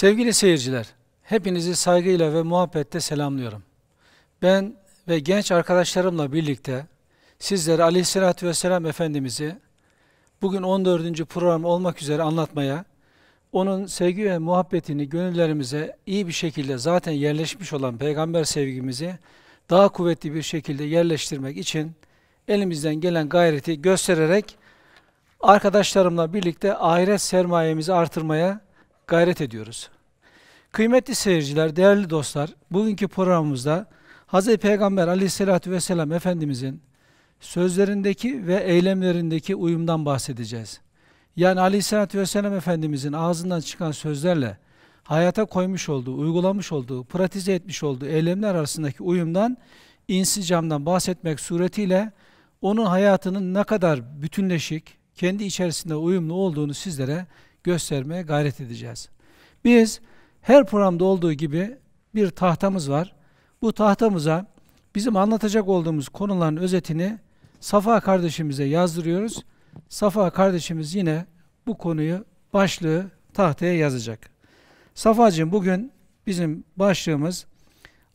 Sevgili seyirciler, hepinizi saygıyla ve muhabbette selamlıyorum. Ben ve genç arkadaşlarımla birlikte sizlere aleyhissalatü vesselam Efendimiz'i bugün 14. program olmak üzere anlatmaya, onun sevgi ve muhabbetini gönüllerimize iyi bir şekilde zaten yerleşmiş olan peygamber sevgimizi daha kuvvetli bir şekilde yerleştirmek için elimizden gelen gayreti göstererek arkadaşlarımla birlikte ahiret sermayemizi artırmaya gayret ediyoruz. Kıymetli seyirciler, değerli dostlar, bugünkü programımızda Hz. Peygamber aleyhissalatü vesselam Efendimizin sözlerindeki ve eylemlerindeki uyumdan bahsedeceğiz. Yani aleyhissalatü vesselam Efendimizin ağzından çıkan sözlerle hayata koymuş olduğu, uygulamış olduğu, pratize etmiş olduğu eylemler arasındaki uyumdan, insicamdan bahsetmek suretiyle onun hayatının ne kadar bütünleşik, kendi içerisinde uyumlu olduğunu sizlere göstermeye gayret edeceğiz. Biz her programda olduğu gibi bir tahtamız var. Bu tahtamıza bizim anlatacak olduğumuz konuların özetini Safa kardeşimize yazdırıyoruz. Safa kardeşimiz yine bu konuyu başlığı tahtaya yazacak. Safacığım bugün bizim başlığımız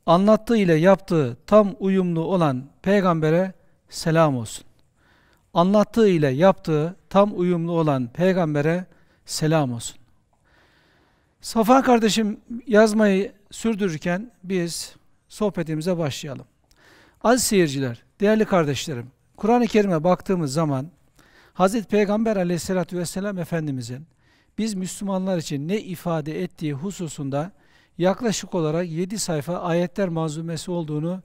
anlattığı ile yaptığı tam uyumlu olan peygambere selam olsun. Anlattığı ile yaptığı tam uyumlu olan peygambere selam olsun. Safa kardeşim yazmayı sürdürürken biz sohbetimize başlayalım. Aziz seyirciler, değerli kardeşlerim, Kur'an-ı Kerim'e baktığımız zaman Hz. Peygamber aleyhissalatü vesselam Efendimizin biz Müslümanlar için ne ifade ettiği hususunda yaklaşık olarak 7 sayfa ayetler manzumesi olduğunu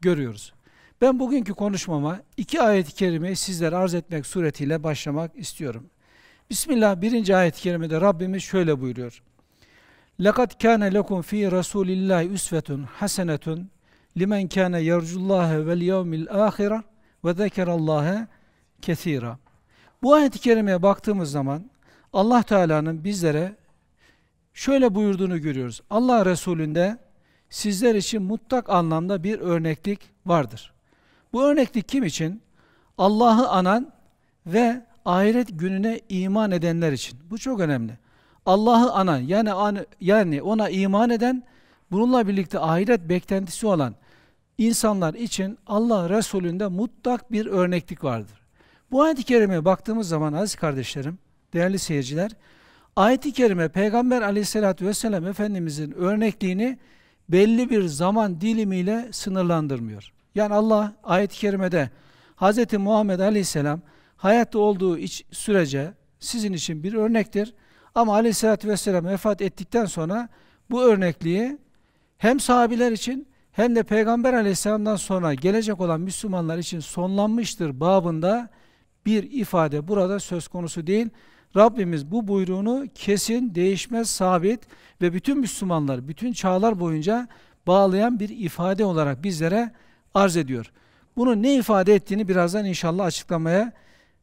görüyoruz. Ben bugünkü konuşmama iki ayet-i kerimeyi sizlere arz etmek suretiyle başlamak istiyorum. Bismillah birinci ayet-i kerimede Rabbimiz şöyle buyuruyor. لَقَدْ كَانَ لَكُمْ ف۪ي رَسُولِ اللّٰهِ اُسْوَةٌ حَسَنَةٌ لِمَنْ كَانَ يَرْجُ اللّٰهَ وَالْيَوْمِ الْآخِرَةِ وَذَكَرَ اللّٰهَ كَث۪يرًا Bu ayet-i kerimeye baktığımız zaman Allah Teala'nın bizlere şöyle buyurduğunu görüyoruz. Allah Resulü'nde sizler için mutlak anlamda bir örneklik vardır. Bu örneklik kim için? Allah'ı anan ve ahiret gününe iman edenler için. Bu çok önemli. Allah'ı anan yani yani ona iman eden bununla birlikte ahiret beklentisi olan insanlar için Allah Resulü'nde mutlak bir örneklik vardır. Bu ayet-i kerimeye baktığımız zaman aziz kardeşlerim, değerli seyirciler, ayet-i kerime Peygamber aleyhissalatü vesselam Efendimizin örnekliğini belli bir zaman dilimiyle sınırlandırmıyor. Yani Allah ayet-i kerimede Hz. Muhammed aleyhisselam hayatta olduğu iç sürece sizin için bir örnektir. Ama aleyhissalatü vesselam vefat ettikten sonra bu örnekliği hem sahabiler için hem de Peygamber aleyhisselamdan sonra gelecek olan Müslümanlar için sonlanmıştır babında bir ifade burada söz konusu değil. Rabbimiz bu buyruğunu kesin, değişmez, sabit ve bütün Müslümanlar, bütün çağlar boyunca bağlayan bir ifade olarak bizlere arz ediyor. Bunu ne ifade ettiğini birazdan inşallah açıklamaya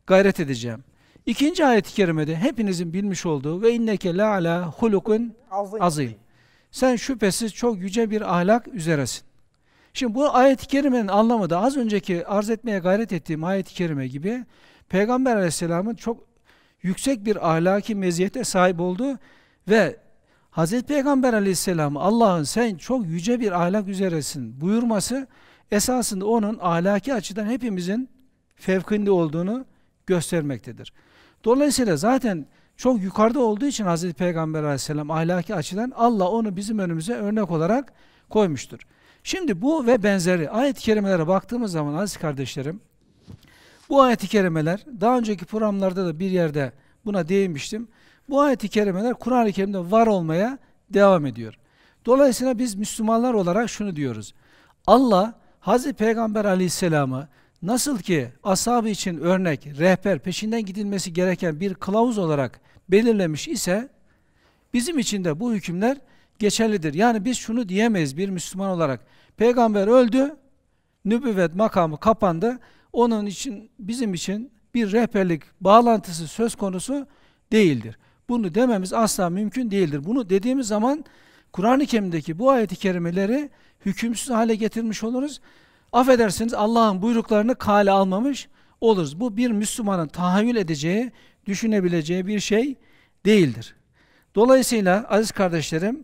gayret edeceğim. İkinci ayet-i kerimede hepinizin bilmiş olduğu ve inneke la ala hulukun azim. Sen şüphesiz çok yüce bir ahlak üzeresin. Şimdi bu ayet-i kerimenin anlamı da az önceki arz etmeye gayret ettiğim ayet-i kerime gibi Peygamber aleyhisselamın çok yüksek bir ahlaki meziyete sahip olduğu ve Hz. Peygamber aleyhisselam Allah'ın sen çok yüce bir ahlak üzeresin buyurması esasında onun ahlaki açıdan hepimizin fevkinde olduğunu göstermektedir. Dolayısıyla zaten çok yukarıda olduğu için Hz. Peygamber aleyhisselam ahlaki açıdan Allah onu bizim önümüze örnek olarak koymuştur. Şimdi bu ve benzeri ayet-i kerimelere baktığımız zaman aziz kardeşlerim, bu ayet-i kerimeler, daha önceki programlarda da bir yerde buna değinmiştim. Bu ayet-i kerimeler Kur'an-ı Kerim'de var olmaya devam ediyor. Dolayısıyla biz Müslümanlar olarak şunu diyoruz. Allah, Hazreti Peygamber aleyhisselamı Nasıl ki ashabı için örnek, rehber, peşinden gidilmesi gereken bir kılavuz olarak belirlemiş ise bizim için de bu hükümler geçerlidir. Yani biz şunu diyemeyiz bir Müslüman olarak. Peygamber öldü, nübüvvet makamı kapandı. Onun için bizim için bir rehberlik bağlantısı söz konusu değildir. Bunu dememiz asla mümkün değildir. Bunu dediğimiz zaman Kur'an-ı Kerim'deki bu ayet-i kerimeleri hükümsüz hale getirmiş oluruz affedersiniz Allah'ın buyruklarını kale almamış oluruz. Bu bir Müslümanın tahayyül edeceği, düşünebileceği bir şey değildir. Dolayısıyla aziz kardeşlerim,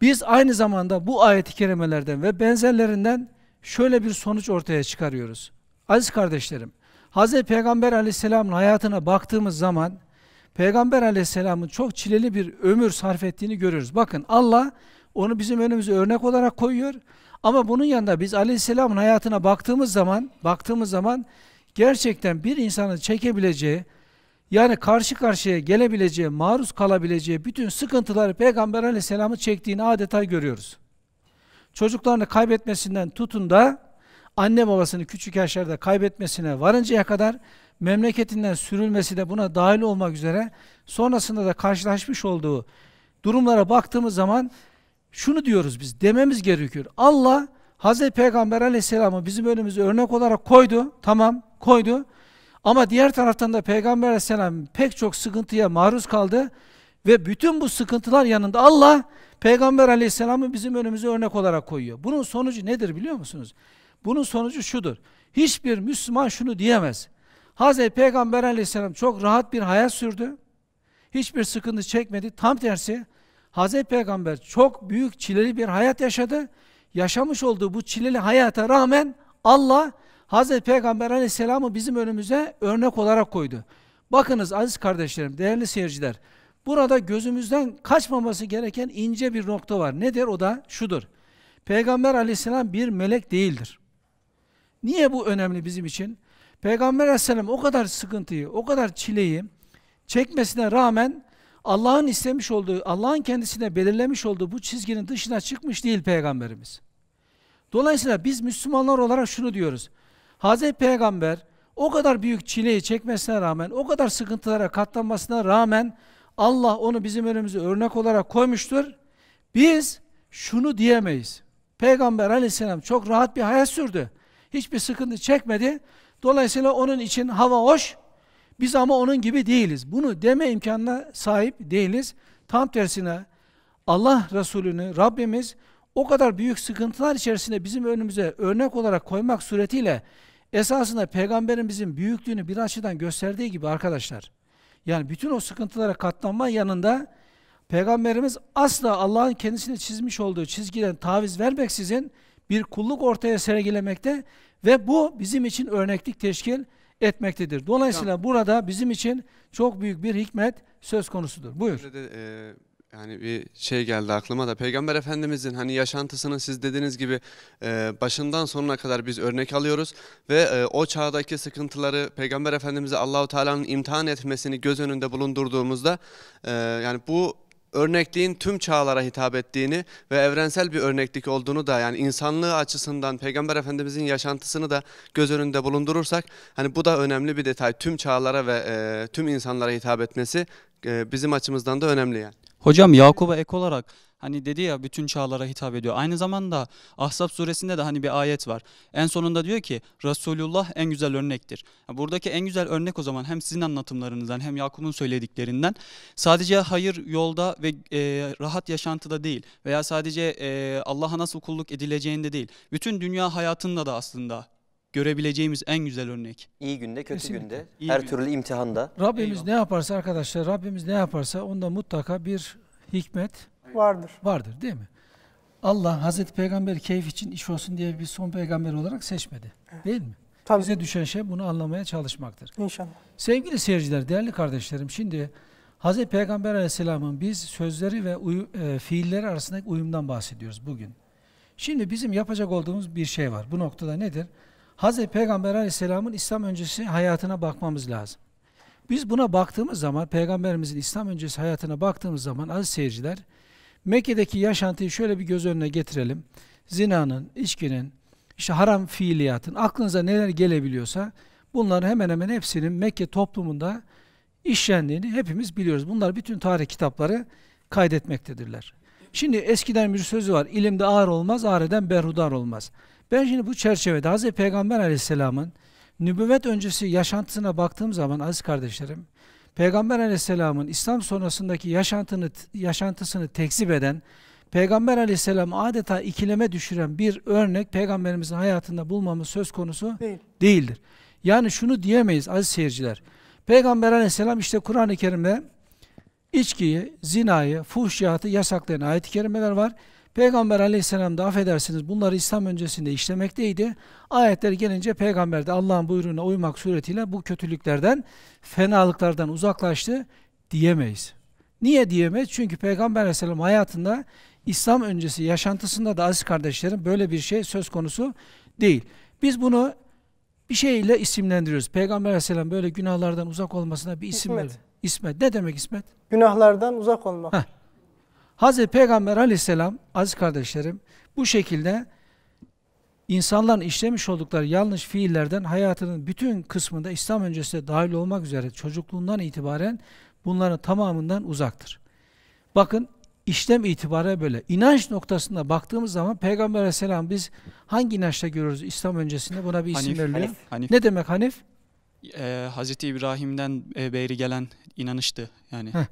biz aynı zamanda bu ayet-i kerimelerden ve benzerlerinden şöyle bir sonuç ortaya çıkarıyoruz. Aziz kardeşlerim, Hz. Peygamber aleyhisselamın hayatına baktığımız zaman, Peygamber aleyhisselamın çok çileli bir ömür sarf ettiğini görüyoruz. Bakın Allah onu bizim önümüze örnek olarak koyuyor. Ama bunun yanında biz Aleyhisselam'ın hayatına baktığımız zaman, baktığımız zaman gerçekten bir insanın çekebileceği, yani karşı karşıya gelebileceği, maruz kalabileceği bütün sıkıntıları Peygamber Aleyhisselam'ın çektiğini adeta görüyoruz. Çocuklarını kaybetmesinden tutun da anne babasını küçük yaşlarda kaybetmesine varıncaya kadar memleketinden sürülmesi de buna dahil olmak üzere sonrasında da karşılaşmış olduğu durumlara baktığımız zaman şunu diyoruz biz dememiz gerekiyor. Allah Hz. Peygamber aleyhisselamı bizim önümüze örnek olarak koydu. Tamam koydu. Ama diğer taraftan da Peygamber aleyhisselam pek çok sıkıntıya maruz kaldı. Ve bütün bu sıkıntılar yanında Allah Peygamber aleyhisselamı bizim önümüze örnek olarak koyuyor. Bunun sonucu nedir biliyor musunuz? Bunun sonucu şudur. Hiçbir Müslüman şunu diyemez. Hz. Peygamber aleyhisselam çok rahat bir hayat sürdü. Hiçbir sıkıntı çekmedi. Tam tersi Hazreti Peygamber çok büyük çileli bir hayat yaşadı. Yaşamış olduğu bu çileli hayata rağmen Allah Hazreti Peygamber Aleyhisselam'ı bizim önümüze örnek olarak koydu. Bakınız aziz kardeşlerim, değerli seyirciler. Burada gözümüzden kaçmaması gereken ince bir nokta var. Nedir o da? Şudur. Peygamber aleyhisselam bir melek değildir. Niye bu önemli bizim için? Peygamber aleyhisselam o kadar sıkıntıyı, o kadar çileyi çekmesine rağmen Allah'ın istemiş olduğu, Allah'ın kendisine belirlemiş olduğu bu çizginin dışına çıkmış değil Peygamberimiz. Dolayısıyla biz Müslümanlar olarak şunu diyoruz. Hazreti Peygamber o kadar büyük çileyi çekmesine rağmen, o kadar sıkıntılara katlanmasına rağmen Allah onu bizim önümüze örnek olarak koymuştur. Biz şunu diyemeyiz. Peygamber aleyhisselam çok rahat bir hayat sürdü. Hiçbir sıkıntı çekmedi. Dolayısıyla onun için hava hoş, biz ama onun gibi değiliz. Bunu deme imkanına sahip değiliz. Tam tersine Allah Resulü'nü Rabbimiz o kadar büyük sıkıntılar içerisinde bizim önümüze örnek olarak koymak suretiyle esasında peygamberimizin büyüklüğünü bir açıdan gösterdiği gibi arkadaşlar. Yani bütün o sıkıntılara katlanma yanında peygamberimiz asla Allah'ın kendisine çizmiş olduğu çizgiden taviz vermeksizin bir kulluk ortaya sergilemekte ve bu bizim için örneklik teşkil etmektedir. Dolayısıyla Hocam, burada bizim için çok büyük bir hikmet söz konusudur. Buyur. De, e, yani bir şey geldi aklıma da Peygamber Efendimizin hani yaşantısını siz dediğiniz gibi e, başından sonuna kadar biz örnek alıyoruz ve e, o çağdaki sıkıntıları Peygamber Efendimiz'e Allahu Teala'nın imtihan etmesini göz önünde bulundurduğumuzda e, yani bu örnekliğin tüm çağlara hitap ettiğini ve evrensel bir örneklik olduğunu da yani insanlığı açısından Peygamber Efendimizin yaşantısını da göz önünde bulundurursak hani bu da önemli bir detay. Tüm çağlara ve e, tüm insanlara hitap etmesi e, bizim açımızdan da önemli yani. Hocam Yakup'a ek olarak Hani dedi ya bütün çağlara hitap ediyor. Aynı zamanda Ahzab suresinde de hani bir ayet var. En sonunda diyor ki Resulullah en güzel örnektir. Buradaki en güzel örnek o zaman hem sizin anlatımlarınızdan hem Yakup'un söylediklerinden sadece hayır yolda ve e, rahat yaşantıda değil veya sadece e, Allah'a nasıl kulluk edileceğinde değil. Bütün dünya hayatında da aslında görebileceğimiz en güzel örnek. İyi günde, kötü Kesinlikle. günde, İyi her gün. türlü imtihanda. Rabbimiz Eyvallah. ne yaparsa arkadaşlar, Rabbimiz ne yaparsa onda mutlaka bir hikmet, Vardır. Vardır değil mi? Allah Hazreti Peygamber keyif için iş olsun diye bir son peygamber olarak seçmedi. Evet. Değil mi? Tabii. Bize düşen şey bunu anlamaya çalışmaktır. İnşallah. Sevgili seyirciler, değerli kardeşlerim şimdi Hazreti Peygamber Aleyhisselam'ın biz sözleri ve e, fiilleri arasındaki uyumdan bahsediyoruz bugün. Şimdi bizim yapacak olduğumuz bir şey var. Bu noktada nedir? Hazreti Peygamber Aleyhisselam'ın İslam öncesi hayatına bakmamız lazım. Biz buna baktığımız zaman, Peygamberimizin İslam öncesi hayatına baktığımız zaman aziz seyirciler, Mekke'deki yaşantıyı şöyle bir göz önüne getirelim. Zinanın, içkinin, işte haram fiiliyatın, aklınıza neler gelebiliyorsa bunların hemen hemen hepsinin Mekke toplumunda işlendiğini hepimiz biliyoruz. Bunlar bütün tarih kitapları kaydetmektedirler. Şimdi eskiden bir sözü var. İlimde ağır olmaz, ağır eden berhudar olmaz. Ben şimdi bu çerçevede Hz. Peygamber aleyhisselamın nübüvvet öncesi yaşantısına baktığım zaman aziz kardeşlerim, Peygamber aleyhisselamın İslam sonrasındaki yaşantını, yaşantısını tekzip eden, Peygamber aleyhisselam adeta ikileme düşüren bir örnek Peygamberimizin hayatında bulmamız söz konusu Değil. değildir. Yani şunu diyemeyiz aziz seyirciler. Peygamber aleyhisselam işte Kur'an-ı Kerim'de içkiyi, zinayı, fuhşiyatı yasaklayan ayet-i kerimeler var. Peygamber aleyhisselam da affedersiniz bunları İslam öncesinde işlemekteydi. Ayetler gelince peygamber de Allah'ın buyruğuna uymak suretiyle bu kötülüklerden, fenalıklardan uzaklaştı diyemeyiz. Niye diyemeyiz? Çünkü peygamber aleyhisselam hayatında İslam öncesi yaşantısında da aziz kardeşlerim böyle bir şey söz konusu değil. Biz bunu bir şeyle isimlendiriyoruz. Peygamber aleyhisselam böyle günahlardan uzak olmasına bir isim ver. İsmet. Ne demek İsmet? Günahlardan uzak olmak. Heh. Hz. Peygamber aleyhisselam aziz kardeşlerim bu şekilde insanların işlemiş oldukları yanlış fiillerden hayatının bütün kısmında İslam öncesi dahil olmak üzere çocukluğundan itibaren bunların tamamından uzaktır. Bakın işlem itibariyle böyle. İnanç noktasında baktığımız zaman Peygamber aleyhisselam biz hangi inançta görüyoruz İslam öncesinde buna bir isim hanif, veriliyor. Hanif, hanif. Ne demek hanif? Ee, Hz. İbrahim'den e, beri gelen inanıştı yani. Heh.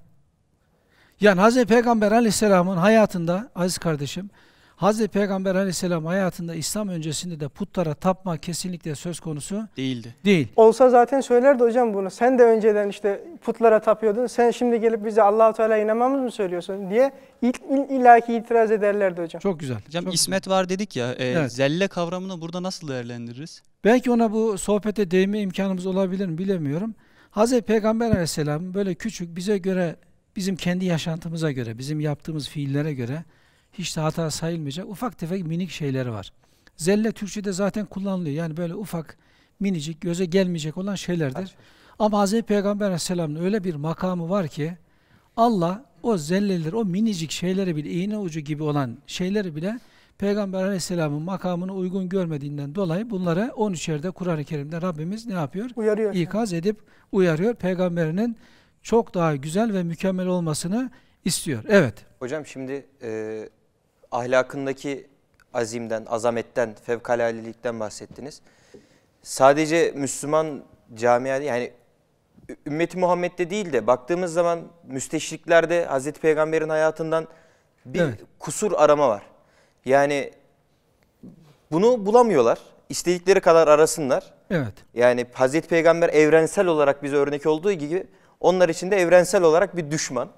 Yani Hz. Peygamber aleyhisselamın hayatında, aziz kardeşim, Hz. Peygamber aleyhisselam hayatında İslam öncesinde de putlara tapma kesinlikle söz konusu değildi. Değil. Olsa zaten söylerdi hocam bunu. Sen de önceden işte putlara tapıyordun. Sen şimdi gelip bize Allahu Teala inanmamız mı söylüyorsun diye ilk il, ilaki itiraz ederlerdi hocam. Çok güzel. Hocam Çok İsmet güzel. var dedik ya. E, evet. Zelle kavramını burada nasıl değerlendiririz? Belki ona bu sohbete değme imkanımız olabilir mi bilemiyorum. Hz. Peygamber aleyhisselam böyle küçük bize göre bizim kendi yaşantımıza göre, bizim yaptığımız fiillere göre hiç de hata sayılmayacak ufak tefek minik şeyleri var. Zelle Türkçe'de zaten kullanılıyor. Yani böyle ufak, minicik, göze gelmeyecek olan şeylerdir. Evet. Ama Hz. Peygamber Aleyhisselam'ın öyle bir makamı var ki Allah o zelleleri, o minicik şeyleri bile, iğne ucu gibi olan şeyleri bile Peygamber Aleyhisselam'ın makamını uygun görmediğinden dolayı bunlara 13 yerde Kur'an-ı Kerim'de Rabbimiz ne yapıyor? Uyarıyor. İkaz edip uyarıyor. Peygamberinin çok daha güzel ve mükemmel olmasını istiyor. Evet. Hocam şimdi e, ahlakındaki azimden, azametten, fevkalalelikten bahsettiniz. Sadece Müslüman camiada yani ümmeti Muhammed'de değil de baktığımız zaman müsteşriklerde Hazreti Peygamber'in hayatından bir evet. kusur arama var. Yani bunu bulamıyorlar. İstedikleri kadar arasınlar. Evet. Yani Hazreti Peygamber evrensel olarak bize örnek olduğu gibi onlar için de evrensel olarak bir düşman.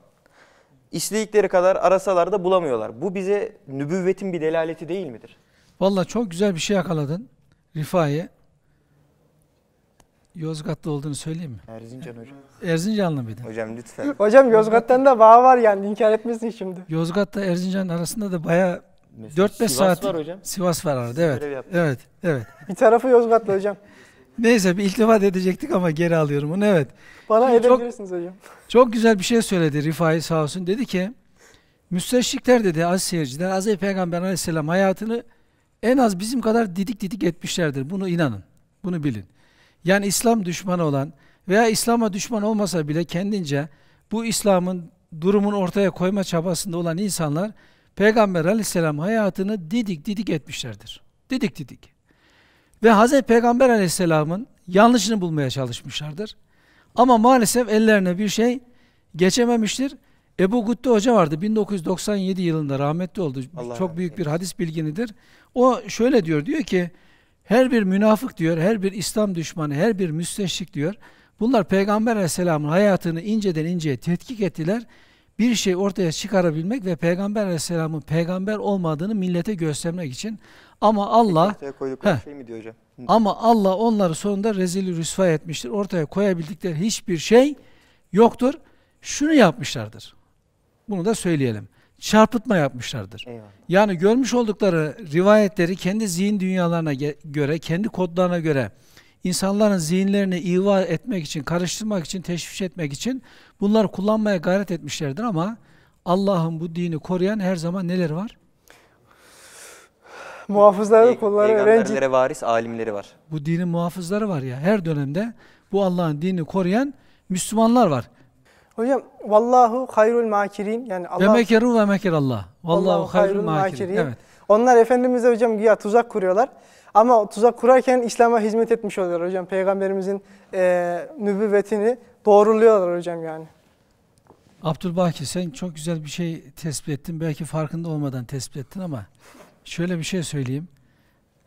İstedikleri kadar arasalar da bulamıyorlar. Bu bize nübüvvetin bir delaleti değil midir? Valla çok güzel bir şey yakaladın. Rifai. Yozgatlı olduğunu söyleyeyim mi? Erzincan hocam. Erzincanlı mıydı? Hocam lütfen. Hocam Yozgat'tan da bağ var yani inkar etmesin şimdi. Yozgat'ta Erzincan arasında da baya 4-5 saat. Sivas var hocam. Sivas var arada evet. Evet, evet. Bir tarafı Yozgatlı hocam. Neyse bir iltifat edecektik ama geri alıyorum onu. Evet. Bana Şimdi edebilirsiniz çok, hocam. Çok güzel bir şey söyledi Rifai sağ olsun. Dedi ki müsteşrikler dedi az seyirciler Hazreti Peygamber aleyhisselam hayatını en az bizim kadar didik didik etmişlerdir. Bunu inanın. Bunu bilin. Yani İslam düşmanı olan veya İslam'a düşman olmasa bile kendince bu İslam'ın durumunu ortaya koyma çabasında olan insanlar Peygamber aleyhisselam hayatını didik didik etmişlerdir. Didik didik. Ve Hz. Peygamber aleyhisselamın yanlışını bulmaya çalışmışlardır. Ama maalesef ellerine bir şey geçememiştir. Ebu Gutte Hoca vardı. 1997 yılında rahmetli oldu. Allah Çok büyük bir hadis bilginidir. O şöyle diyor. Diyor ki her bir münafık diyor, her bir İslam düşmanı, her bir müsteşrik diyor. Bunlar Peygamber Aleyhisselam'ın hayatını inceden inceye tetkik ettiler bir şey ortaya çıkarabilmek ve Peygamber Aleyhisselam'ın peygamber olmadığını millete göstermek için ama Allah heh, şey mi diyor hocam? Ama Allah onları sonunda rezil rüsva etmiştir. Ortaya koyabildikleri hiçbir şey yoktur. Şunu yapmışlardır. Bunu da söyleyelim. Çarpıtma yapmışlardır. Eyvallah. Yani görmüş oldukları rivayetleri kendi zihin dünyalarına göre, kendi kodlarına göre insanların zihinlerini iva etmek için, karıştırmak için, teşviş etmek için bunlar kullanmaya gayret etmişlerdir ama Allah'ın bu dini koruyan her zaman neler var? Muhafızları, kolları, Peygamberlere varis alimleri var. Bu dinin muhafızları var ya. Her dönemde bu Allah'ın dinini koruyan Müslümanlar var. Hocam vallahu hayrul makirin yani Allah Ve mekeru ve mekerallah. Vallahu, vallahu hayrul makirin. Evet. Onlar efendimize hocam güya tuzak kuruyorlar. Ama tuzak kurarken İslam'a hizmet etmiş oluyorlar hocam. Peygamberimizin e, nübüvvetini doğruluyorlar hocam yani. Abdülbaki sen çok güzel bir şey tespit ettin. Belki farkında olmadan tespit ettin ama şöyle bir şey söyleyeyim.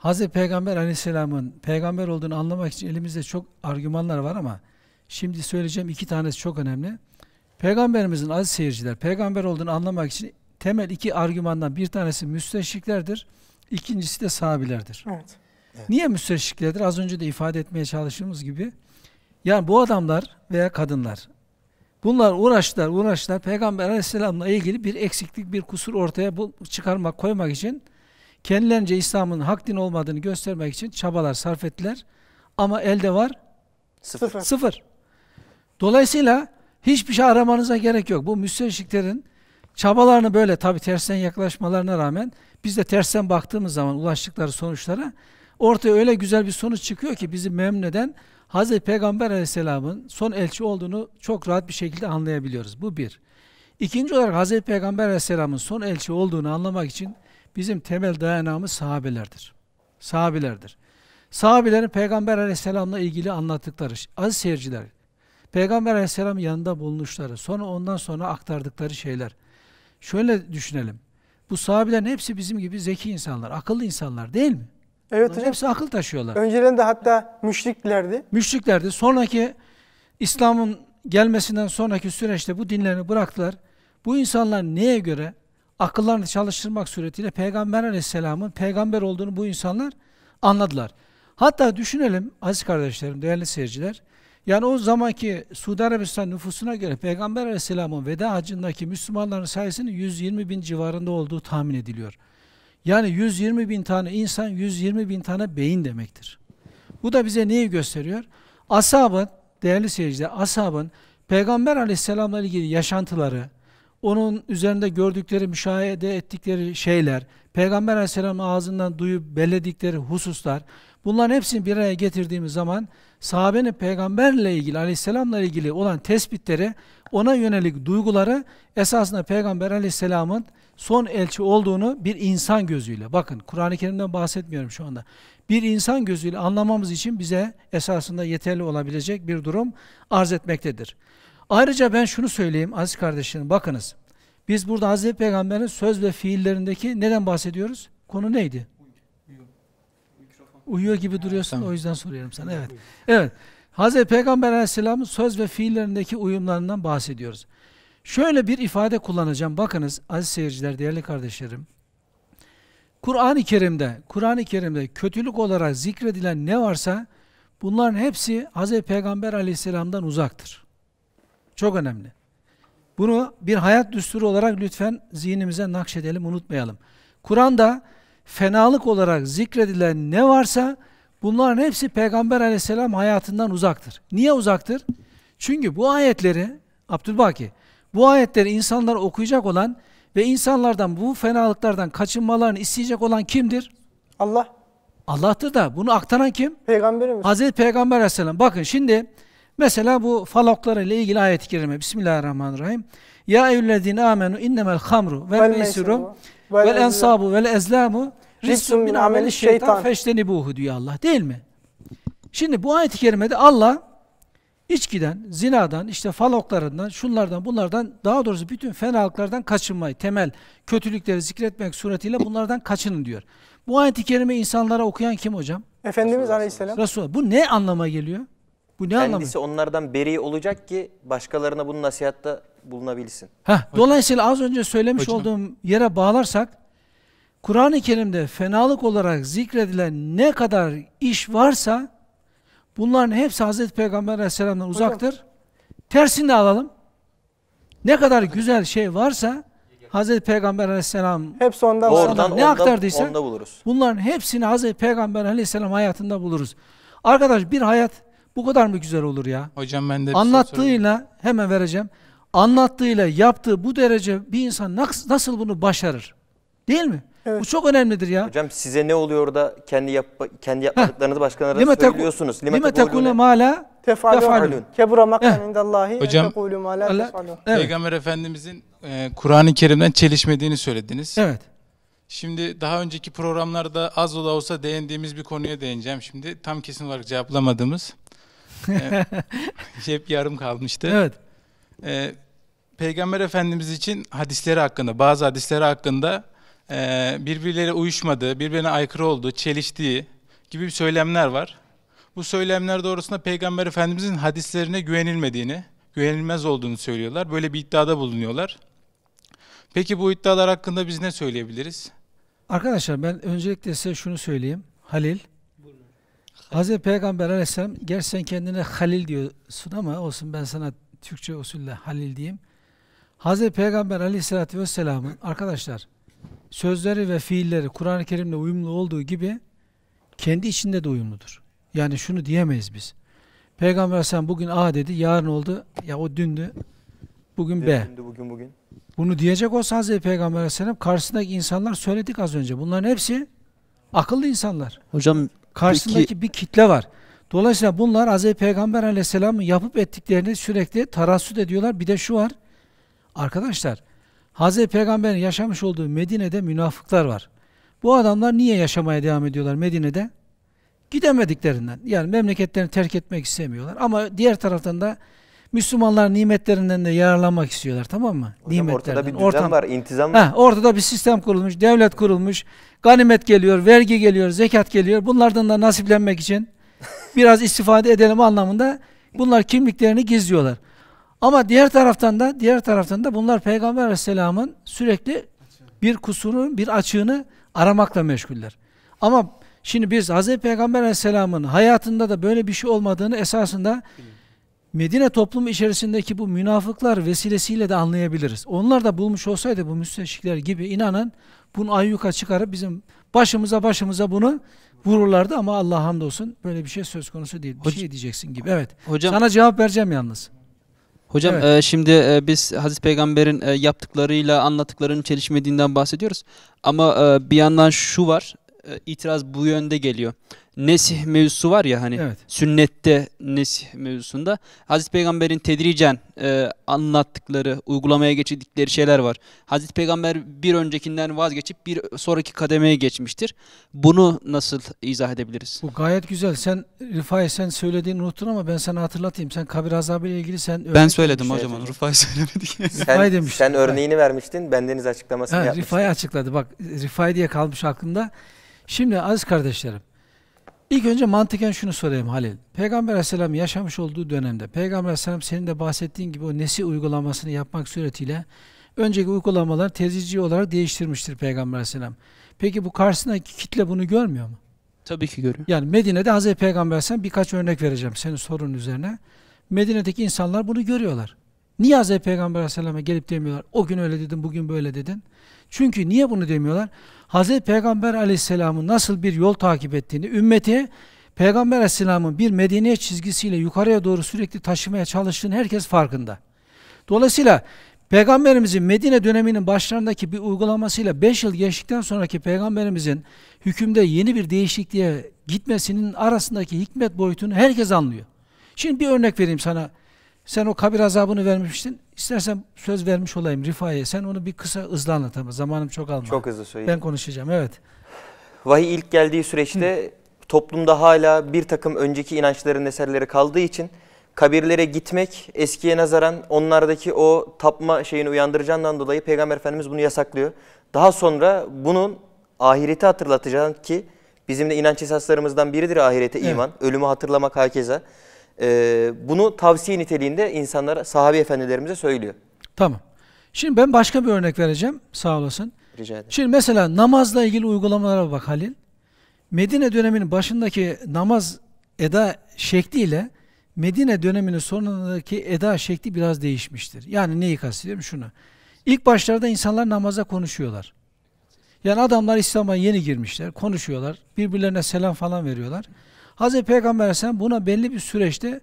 Hz. Peygamber aleyhisselamın peygamber olduğunu anlamak için elimizde çok argümanlar var ama şimdi söyleyeceğim iki tanesi çok önemli. Peygamberimizin aziz seyirciler peygamber olduğunu anlamak için temel iki argümandan bir tanesi müsteşriklerdir. İkincisi de sahabilerdir. Evet. Niye müsteşriklerdir? Az önce de ifade etmeye çalıştığımız gibi. Yani bu adamlar veya kadınlar bunlar uğraştılar uğraştılar Peygamber aleyhisselamla ilgili bir eksiklik bir kusur ortaya çıkarmak koymak için kendilerince İslam'ın hak din olmadığını göstermek için çabalar sarf ettiler. Ama elde var sıfır. sıfır. Dolayısıyla hiçbir şey aramanıza gerek yok. Bu müsteşriklerin çabalarını böyle tabi tersten yaklaşmalarına rağmen biz de tersten baktığımız zaman ulaştıkları sonuçlara ortaya öyle güzel bir sonuç çıkıyor ki bizi memnun eden Hz. Peygamber Aleyhisselam'ın son elçi olduğunu çok rahat bir şekilde anlayabiliyoruz. Bu bir. İkinci olarak Hz. Peygamber Aleyhisselam'ın son elçi olduğunu anlamak için bizim temel dayanağımız sahabelerdir. Sahabelerdir. Sahabelerin Peygamber Aleyhisselam'la ilgili anlattıkları, az seyirciler, Peygamber Aleyhisselam'ın yanında bulunuşları, sonra ondan sonra aktardıkları şeyler. Şöyle düşünelim. Bu sahabelerin hepsi bizim gibi zeki insanlar, akıllı insanlar değil mi? Evet hocam. Hepsi akıl taşıyorlar. Öncelerinde hatta müşriklerdi. Müşriklerdi. Sonraki İslam'ın gelmesinden sonraki süreçte bu dinlerini bıraktılar. Bu insanlar neye göre? Akıllarını çalıştırmak suretiyle Peygamber Aleyhisselam'ın peygamber olduğunu bu insanlar anladılar. Hatta düşünelim aziz kardeşlerim, değerli seyirciler. Yani o zamanki Suudi Arabistan nüfusuna göre Peygamber Aleyhisselam'ın veda hacındaki Müslümanların sayısının 120 bin civarında olduğu tahmin ediliyor. Yani 120 bin tane insan 120 bin tane beyin demektir. Bu da bize neyi gösteriyor? Ashabın, değerli seyirciler, ashabın Peygamber Aleyhisselam'la ilgili yaşantıları, onun üzerinde gördükleri, müşahede ettikleri şeyler, Peygamber Aleyhisselam'ın ağzından duyup belledikleri hususlar, bunların hepsini bir araya getirdiğimiz zaman sahabenin peygamberle ilgili aleyhisselamla ilgili olan tespitleri ona yönelik duyguları esasında peygamber aleyhisselamın son elçi olduğunu bir insan gözüyle bakın Kur'an-ı Kerim'den bahsetmiyorum şu anda bir insan gözüyle anlamamız için bize esasında yeterli olabilecek bir durum arz etmektedir. Ayrıca ben şunu söyleyeyim aziz kardeşlerim bakınız biz burada Hazreti Peygamber'in söz ve fiillerindeki neden bahsediyoruz? Konu neydi? Uyuyor gibi duruyorsun tamam. o yüzden soruyorum sana. Evet. Evet. Hazreti Peygamber Aleyhisselam'ın söz ve fiillerindeki uyumlarından bahsediyoruz. Şöyle bir ifade kullanacağım. Bakınız aziz seyirciler, değerli kardeşlerim. Kur'an-ı Kerim'de, Kur'an-ı Kerim'de kötülük olarak zikredilen ne varsa bunların hepsi Hazreti Peygamber aleyhisselamdan uzaktır. Çok önemli. Bunu bir hayat düsturu olarak lütfen zihnimize nakşedelim, unutmayalım. Kur'an'da fenalık olarak zikredilen ne varsa bunların hepsi Peygamber aleyhisselam hayatından uzaktır. Niye uzaktır? Çünkü bu ayetleri, Abdülbaki, bu ayetleri insanlar okuyacak olan ve insanlardan bu fenalıklardan kaçınmalarını isteyecek olan kimdir? Allah. Allah'tır da bunu aktaran kim? Peygamberimiz. Hazreti Peygamber aleyhisselam. Bakın şimdi mesela bu falaklara ile ilgili ayet-i kerime. Bismillahirrahmanirrahim. Ya eyyüllezine amenu innemel hamru vel meysuru vel ensabu vel ezlamu rissun min ameli şeytan feştenibuhu diyor Allah değil mi? Şimdi bu ayet-i kerimede Allah içkiden, zinadan, işte faloklarından, şunlardan, bunlardan daha doğrusu bütün fenalıklardan kaçınmayı, temel kötülükleri zikretmek suretiyle bunlardan kaçının diyor. Bu ayet-i kerime insanlara okuyan kim hocam? Efendimiz Aleyhisselam. Resulullah. Bu ne anlama geliyor? Bu ne Kendisi anlamı? onlardan beri olacak ki başkalarına bunu nasihatta bulunabilsin. Heh, dolayısıyla az önce söylemiş Hocam. olduğum yere bağlarsak Kur'an-ı Kerim'de fenalık olarak zikredilen ne kadar iş varsa bunların hepsi Hazreti Peygamber Aleyhisselam'dan uzaktır. Tersini de alalım. Ne kadar güzel şey varsa Hazreti Peygamber Aleyhisselam hepsi ondan oradan, ne aktardıysa onda buluruz. Bunların hepsini Hazreti Peygamber Aleyhisselam hayatında buluruz. Arkadaş bir hayat bu kadar mı güzel olur ya? Hocam ben de şey Anlattığıyla hemen vereceğim anlattığıyla yaptığı bu derece bir insan nasıl, bunu başarır? Değil mi? Evet. Bu çok önemlidir ya. Hocam size ne oluyor da kendi yap kendi yapmadıklarınızı başkalarına lime söylüyorsunuz. Lime tekule mala tefalun. Kebura makten Hocam, Allah, evet. Peygamber Efendimizin e, Kur'an-ı Kerim'den çelişmediğini söylediniz. Evet. Şimdi daha önceki programlarda az da olsa değindiğimiz bir konuya değineceğim. Şimdi tam kesin olarak cevaplamadığımız. e, hep yarım kalmıştı. Evet e, Peygamber Efendimiz için hadisleri hakkında, bazı hadisleri hakkında e, birbirleriyle uyuşmadığı, birbirine aykırı olduğu, çeliştiği gibi bir söylemler var. Bu söylemler doğrusunda Peygamber Efendimizin hadislerine güvenilmediğini, güvenilmez olduğunu söylüyorlar. Böyle bir iddiada bulunuyorlar. Peki bu iddialar hakkında biz ne söyleyebiliriz? Arkadaşlar ben öncelikle size şunu söyleyeyim. Halil, Hazreti Peygamber Aleyhisselam gerçekten kendine Halil diyorsun ama olsun ben sana Türkçe usulle Halil diyeyim. Hazreti Peygamber aleyhissalatü vesselamın arkadaşlar sözleri ve fiilleri Kur'an-ı Kerim'le uyumlu olduğu gibi kendi içinde de uyumludur. Yani şunu diyemeyiz biz. Peygamber sen bugün A dedi, yarın oldu. Ya o dündü, bugün B. Dündü, bugün, bugün. Bunu diyecek olsa Hazreti Peygamber Aleyhisselam karşısındaki insanlar söyledik az önce. Bunların hepsi akıllı insanlar. Hocam karşısındaki peki, bir kitle var. Dolayısıyla bunlar Hz. Peygamber aleyhisselamın yapıp ettiklerini sürekli tarassüt ediyorlar. Bir de şu var. Arkadaşlar Hz. Peygamber'in yaşamış olduğu Medine'de münafıklar var. Bu adamlar niye yaşamaya devam ediyorlar Medine'de? Gidemediklerinden. Yani memleketlerini terk etmek istemiyorlar. Ama diğer taraftan da Müslümanlar nimetlerinden de yararlanmak istiyorlar tamam mı? Hocam Ortada bir düzen Ortam, var, intizam var. ortada bir sistem kurulmuş, devlet kurulmuş, ganimet geliyor, vergi geliyor, zekat geliyor. Bunlardan da nasiplenmek için biraz istifade edelim anlamında bunlar kimliklerini gizliyorlar. Ama diğer taraftan da diğer taraftan da bunlar Peygamber Aleyhisselam'ın sürekli bir kusurun bir açığını aramakla meşguller. Ama şimdi biz Hz. Peygamber Aleyhisselam'ın hayatında da böyle bir şey olmadığını esasında Medine toplumu içerisindeki bu münafıklar vesilesiyle de anlayabiliriz. Onlar da bulmuş olsaydı bu müsteşrikler gibi inanın bunu ayyuka çıkarıp bizim başımıza başımıza bunu vururlardı ama Allah hamdolsun böyle bir şey söz konusu değil. Bir Hoca, şey diyeceksin gibi. Evet. Hocam, Sana cevap vereceğim yalnız. Hocam evet. e, şimdi e, biz Hazreti Peygamber'in e, yaptıklarıyla anlattıklarının çelişmediğinden bahsediyoruz. Ama e, bir yandan şu var, e, itiraz bu yönde geliyor nesih mevzusu var ya hani evet. sünnette nesih mevzusunda Hazreti Peygamber'in tedricen e, anlattıkları, uygulamaya geçirdikleri şeyler var. Hazreti Peygamber bir öncekinden vazgeçip bir sonraki kademeye geçmiştir. Bunu nasıl izah edebiliriz? Bu gayet güzel. Sen Rıfai sen söylediğini unuttun ama ben sana hatırlatayım. Sen kabir azabı ile ilgili sen Ben söyledim şey hocam onu. Rıfai söylemedi ki. demiş. Sen örneğini vermiştin. Bendeniz açıklamasını ha, yapmıştın. Rıfai açıkladı. Bak Rıfai diye kalmış aklımda. Şimdi Az kardeşlerim İlk önce mantıken şunu sorayım Halil. Peygamber Aleyhisselam yaşamış olduğu dönemde Peygamber Aleyhisselam senin de bahsettiğin gibi o nesi uygulamasını yapmak suretiyle önceki uygulamalar tezici olarak değiştirmiştir Peygamber Aleyhisselam. Peki bu karşısındaki kitle bunu görmüyor mu? Tabii ki görüyor. Yani Medine'de Hazreti Peygamber Aleyhisselam birkaç örnek vereceğim senin sorunun üzerine. Medine'deki insanlar bunu görüyorlar. Niye Hazreti Peygamber Aleyhisselam'a gelip demiyorlar? O gün öyle dedin, bugün böyle dedin. Çünkü niye bunu demiyorlar? Hz. Peygamber aleyhisselamın nasıl bir yol takip ettiğini, ümmeti Peygamber aleyhisselamın bir Medine çizgisiyle yukarıya doğru sürekli taşımaya çalıştığını herkes farkında. Dolayısıyla Peygamberimizin Medine döneminin başlarındaki bir uygulamasıyla 5 yıl geçtikten sonraki Peygamberimizin hükümde yeni bir değişikliğe gitmesinin arasındaki hikmet boyutunu herkes anlıyor. Şimdi bir örnek vereyim sana sen o kabir azabını vermiştin. İstersen söz vermiş olayım Rifa'ya. Sen onu bir kısa hızlı anlat ama zamanım çok alma. Çok hızlı söyleyeyim. Ben konuşacağım evet. Vahiy ilk geldiği süreçte Hı. toplumda hala bir takım önceki inançların eserleri kaldığı için kabirlere gitmek eskiye nazaran onlardaki o tapma şeyini uyandıracağından dolayı Peygamber Efendimiz bunu yasaklıyor. Daha sonra bunun ahireti hatırlatacağını ki bizim de inanç esaslarımızdan biridir ahirete evet. iman. Ölümü hatırlamak hakeza e, bunu tavsiye niteliğinde insanlara, sahabi efendilerimize söylüyor. Tamam. Şimdi ben başka bir örnek vereceğim. Sağ olasın. Rica ederim. Şimdi mesela namazla ilgili uygulamalara bak Halil. Medine döneminin başındaki namaz eda şekliyle Medine döneminin sonundaki eda şekli biraz değişmiştir. Yani neyi kastediyorum? Şunu. İlk başlarda insanlar namaza konuşuyorlar. Yani adamlar İslam'a yeni girmişler, konuşuyorlar, birbirlerine selam falan veriyorlar. Hz. Peygamber sen buna belli bir süreçte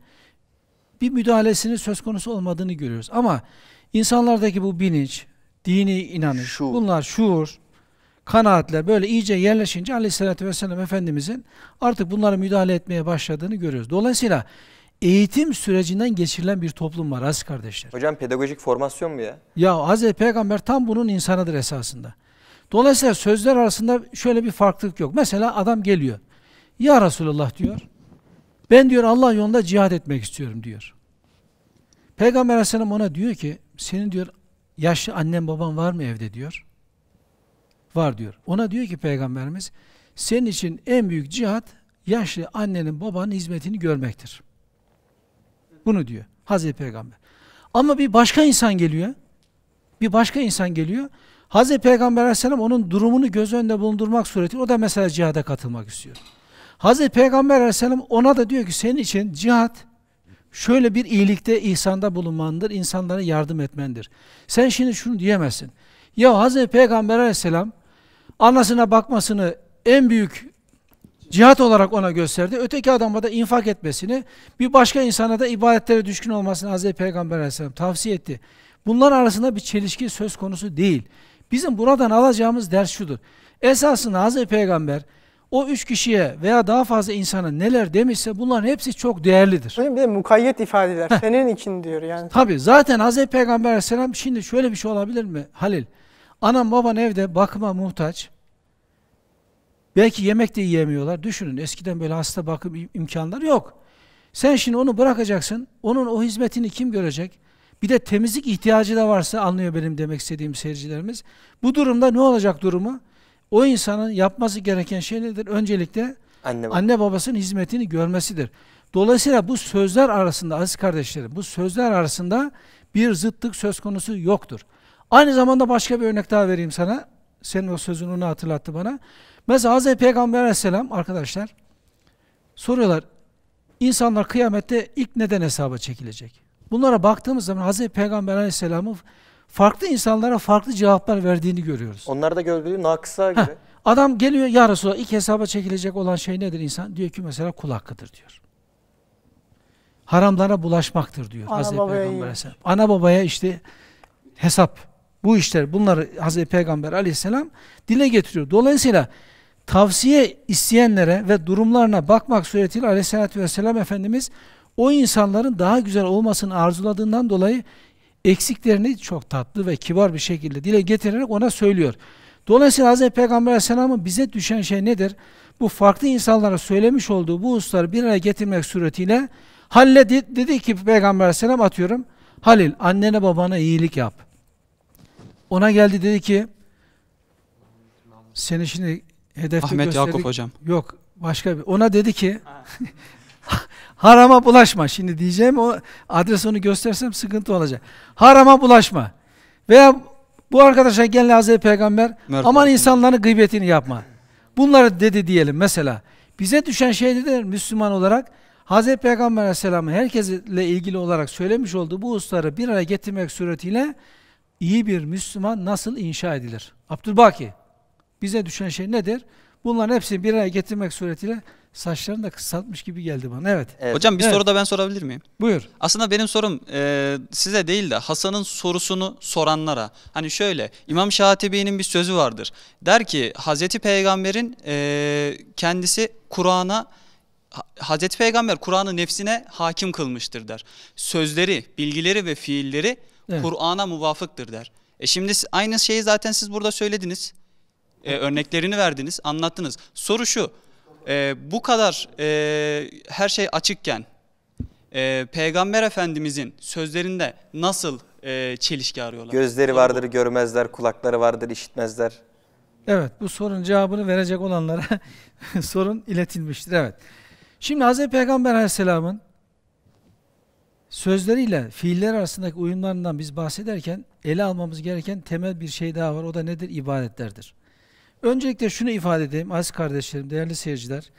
bir müdahalesinin söz konusu olmadığını görüyoruz. Ama insanlardaki bu bilinç, dini inanış, şuur. bunlar şuur, kanaatler böyle iyice yerleşince Aleyhisselatü vesselam Efendimizin artık bunlara müdahale etmeye başladığını görüyoruz. Dolayısıyla eğitim sürecinden geçirilen bir toplum var az kardeşler. Hocam pedagojik formasyon mu ya? Ya Hz. Peygamber tam bunun insanıdır esasında. Dolayısıyla sözler arasında şöyle bir farklılık yok. Mesela adam geliyor. Ya Resulullah diyor. Ben diyor Allah yolunda cihad etmek istiyorum diyor. Peygamber aleyhisselam ona diyor ki senin diyor yaşlı annen baban var mı evde diyor. Var diyor. Ona diyor ki Peygamberimiz senin için en büyük cihat yaşlı annenin babanın hizmetini görmektir. Bunu diyor Hazreti Peygamber. Ama bir başka insan geliyor. Bir başka insan geliyor. Hazreti Peygamber Aleyhisselam onun durumunu göz önünde bulundurmak suretiyle o da mesela cihada katılmak istiyor. Hazreti Peygamber aleyhisselam ona da diyor ki senin için cihat şöyle bir iyilikte, ihsanda bulunmandır, insanlara yardım etmendir. Sen şimdi şunu diyemezsin. Ya Hazreti Peygamber aleyhisselam anasına bakmasını en büyük cihat olarak ona gösterdi. Öteki adama da infak etmesini, bir başka insana da ibadetlere düşkün olmasını Hazreti Peygamber aleyhisselam tavsiye etti. Bunlar arasında bir çelişki söz konusu değil. Bizim buradan alacağımız ders şudur. Esasında Hazreti Peygamber o üç kişiye veya daha fazla insana neler demişse bunların hepsi çok değerlidir. Hocam bir de mukayyet ifadeler. Heh. Senin için diyor yani. Tabi zaten Hz. Peygamber aleyhisselam şimdi şöyle bir şey olabilir mi Halil? Anam baban evde bakıma muhtaç. Belki yemek de yiyemiyorlar. Düşünün eskiden böyle hasta bakım imkanları yok. Sen şimdi onu bırakacaksın. Onun o hizmetini kim görecek? Bir de temizlik ihtiyacı da varsa anlıyor benim demek istediğim seyircilerimiz. Bu durumda ne olacak durumu? O insanın yapması gereken şey nedir? Öncelikle anne, anne babasının hizmetini görmesidir. Dolayısıyla bu sözler arasında aziz kardeşlerim, bu sözler arasında bir zıttık söz konusu yoktur. Aynı zamanda başka bir örnek daha vereyim sana. Senin o sözün onu hatırlattı bana. Mesela Hz. Peygamber aleyhisselam arkadaşlar soruyorlar insanlar kıyamette ilk neden hesaba çekilecek? Bunlara baktığımız zaman Hz. Peygamber aleyhisselamın farklı insanlara farklı cevaplar verdiğini görüyoruz. Onlar da gördüğü naksa gibi. Heh, adam geliyor ya Resulallah ilk hesaba çekilecek olan şey nedir insan? Diyor ki mesela kul hakkıdır diyor. Haramlara bulaşmaktır diyor Ana Hazreti babaya Ana babaya işte hesap, bu işler bunları Hazreti Peygamber Aleyhisselam dile getiriyor. Dolayısıyla tavsiye isteyenlere ve durumlarına bakmak suretiyle Aleyhisselatü Vesselam Efendimiz o insanların daha güzel olmasını arzuladığından dolayı eksiklerini çok tatlı ve kibar bir şekilde dile getirerek ona söylüyor. Dolayısıyla Hz. Peygamber Aleyhisselam'ın bize düşen şey nedir? Bu farklı insanlara söylemiş olduğu bu hususları bir araya getirmek suretiyle halledi dedi ki Peygamber Aleyhisselam atıyorum Halil annene babana iyilik yap. Ona geldi dedi ki seni şimdi hedefte Ahmet gösterdik. Yakup hocam. Yok başka bir. Ona dedi ki Harama bulaşma. Şimdi diyeceğim o adres onu göstersem sıkıntı olacak. Harama bulaşma. Veya bu arkadaşa gelen Hazreti Peygamber Merhaba. aman insanların gıybetini yapma. Bunları dedi diyelim mesela. Bize düşen şey nedir Müslüman olarak? Hazreti Peygamber Aleyhisselam'ın herkesle ilgili olarak söylemiş olduğu bu hususları bir araya getirmek suretiyle iyi bir Müslüman nasıl inşa edilir? Abdülbaki bize düşen şey nedir? Bunların hepsini bir araya getirmek suretiyle saçlarını da kısaltmış gibi geldi bana. Evet. evet. Hocam bir evet. soru da ben sorabilir miyim? Buyur. Aslında benim sorum e, size değil de Hasan'ın sorusunu soranlara. Hani şöyle İmam Şatibi'nin bir sözü vardır. Der ki Hazreti Peygamber'in e, kendisi Kur'an'a Hazreti Peygamber Kur'an'ı nefsine hakim kılmıştır der. Sözleri, bilgileri ve fiilleri evet. Kur'an'a muvafıktır der. E şimdi aynı şeyi zaten siz burada söylediniz. E, örneklerini verdiniz, anlattınız. Soru şu e, bu kadar e, her şey açıkken e, Peygamber Efendimizin sözlerinde nasıl e, çelişki arıyorlar? Gözleri vardır görmezler, kulakları vardır işitmezler. Evet bu sorun cevabını verecek olanlara sorun iletilmiştir. Evet. Şimdi Hz. Peygamber Aleyhisselam'ın sözleriyle fiiller arasındaki uyumlarından biz bahsederken ele almamız gereken temel bir şey daha var. O da nedir? İbadetlerdir. Öncelikle şunu ifade edeyim aziz kardeşlerim, değerli seyirciler.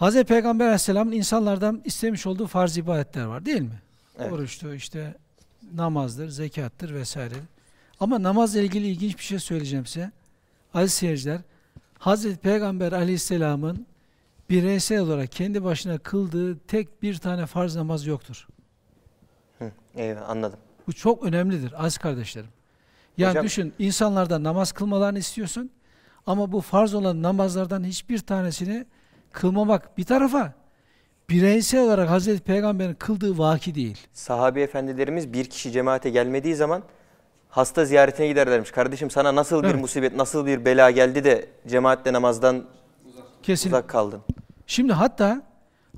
Hz. Peygamber Aleyhisselam'ın insanlardan istemiş olduğu farz ibadetler var değil mi? Evet. Oruçtu işte namazdır, zekattır vesaire. Ama namazla ilgili ilginç bir şey söyleyeceğim size. Aziz seyirciler, Hz. Peygamber Aleyhisselam'ın bireysel olarak kendi başına kıldığı tek bir tane farz namaz yoktur. Hı, eyvah anladım. Bu çok önemlidir aziz kardeşlerim. Yani Hocam, düşün insanlarda namaz kılmalarını istiyorsun ama bu farz olan namazlardan hiçbir tanesini kılmamak bir tarafa bireysel olarak Hazreti Peygamber'in kıldığı vaki değil. Sahabi efendilerimiz bir kişi cemaate gelmediği zaman hasta ziyaretine giderlermiş. Kardeşim sana nasıl evet. bir musibet, nasıl bir bela geldi de cemaatle namazdan Kesin. uzak kaldın. Şimdi hatta